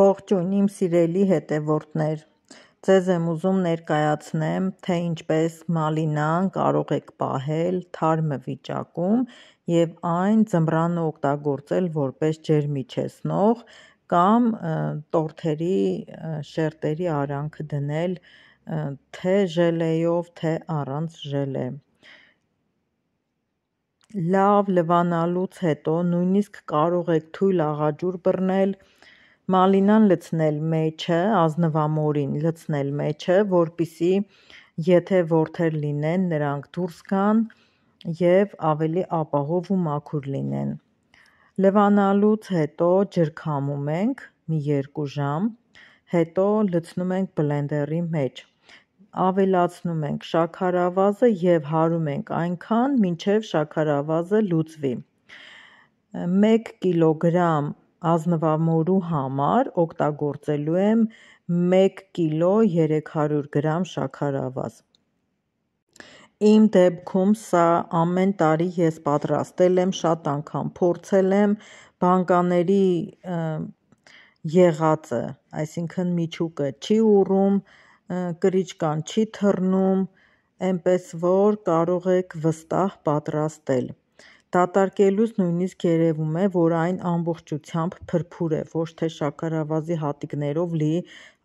Ողջույն իմ սիրելի հետևորդներ։ Ձեզ եմ ուզում ներկայացնեմ, թե ինչպես մալինան կարող եք պահել թարմը վիճակում եւ այն ձմռանը օգտագործել որպես ջերմիջեցնող կամ տորթերի շերտերի արանք դնել թե ժելեյով, թե առանց ժելե։ Լավ լվանալուց հետո նույնիսկ կարող եք թույլ աղաջուր բռնել, մալինան լցնել մեջը, ազնվամորին լցնել մեջը, որպիսի եթե որդեր լինեն, նրանք դուրս գան և ավելի ապահով ու մաքուր լինեն։ Լվանալուց հետո ջրքամում ենք մի երկու ժամ, հետո լցնում ենք բլենդերի մեջ։ Ավելացնում ենք շաքարավազը և հարում ենք այնքան, մինչև շաքարավազը լուծվի։ 1 կիլոգրամ Ազնվամորու համար օգտագործելու եմ 1 կիլո 300 գրամ շաքարավազ։ Իմ դեպքում սա ամեն տարի ես պատրաստել եմ շատ անգամ, փորձել եմ բանկաների եղածը, այսինքն միջուկը չի ուռում, կրիչկան չի թռնում, էնպես որ կարող եք վստահ պատրաստել։ Դատարկելուց նույնիսկ երևում է, որ այն ամբողջությամբ փրփուր է, ոչ թե շաքարավազի հատիկներով լի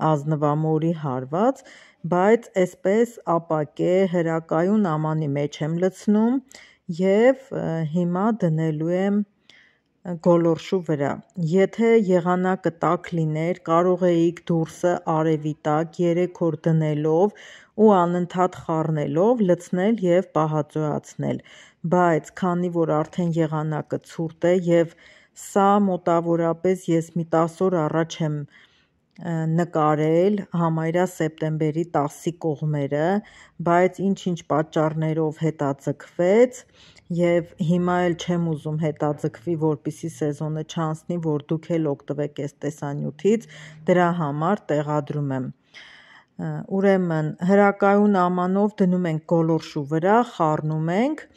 ազնվամորի հարված, բայց էսպես ապակե հրակայուն ամանի մեջ եմ լցնում և հիմա դնելու եմ գոլորշու վրա։ Եթե եղանակը տաք լիներ, կարող էիք դուրսը արևի տակ երեք օր դնելով ու անընդհատ խառնելով լցնել և պահածոյացնել, բայց քանի որ արդեն եղանակը ցուրտ է և սա մոտավորապես ես մի 10 օր առաջ եմ նկարել համարյա սեպտեմբերի 10-ի կողմերը, բայց ինչ-ինչ պատճառներով հետաձգվեց և հիմա էլ չեմ ուզում հետաձգվի, որպեսզի սեզոնը չանցնի, որ դուք էլ օգտվեք այս տեսանյութից, դրա համար տեղադրում եմ: Ուրեմն հրակայուն ամանով դնում ենք գոլորշու վրա, խառնում ենք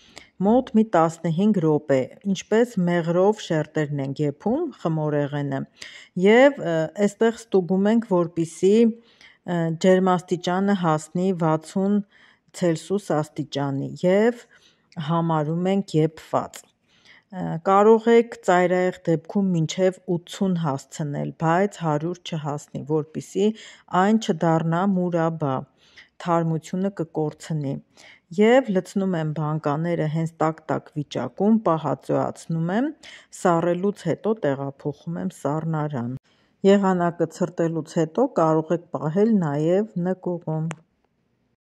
մոտ մի 15 րոպե, ինչպես մեղրով շերտերն ենք եփում խմորեղենը, եւ այստեղ ստուգում ենք, որպիսի ջերմաստիճանը հասնի 60 ցելսուս աստիճանի եւ համարում ենք եփված։ Կարող եք ծայրահեղ դեպքում մինչև 80 հասցնել, բայց 100 չհասնի, որpիսի այն չդառնա մուրաբա, թարմությունը կկորցնի եւ լցնում եմ բանկաները հենց տակ-տակ վիճակում, պահածոյացնում եմ, սառելուց հետո տեղափոխում եմ սառնարան։ Եղանակը ցրտելուց հետո կարող եք պահել նաեւ նկուղում։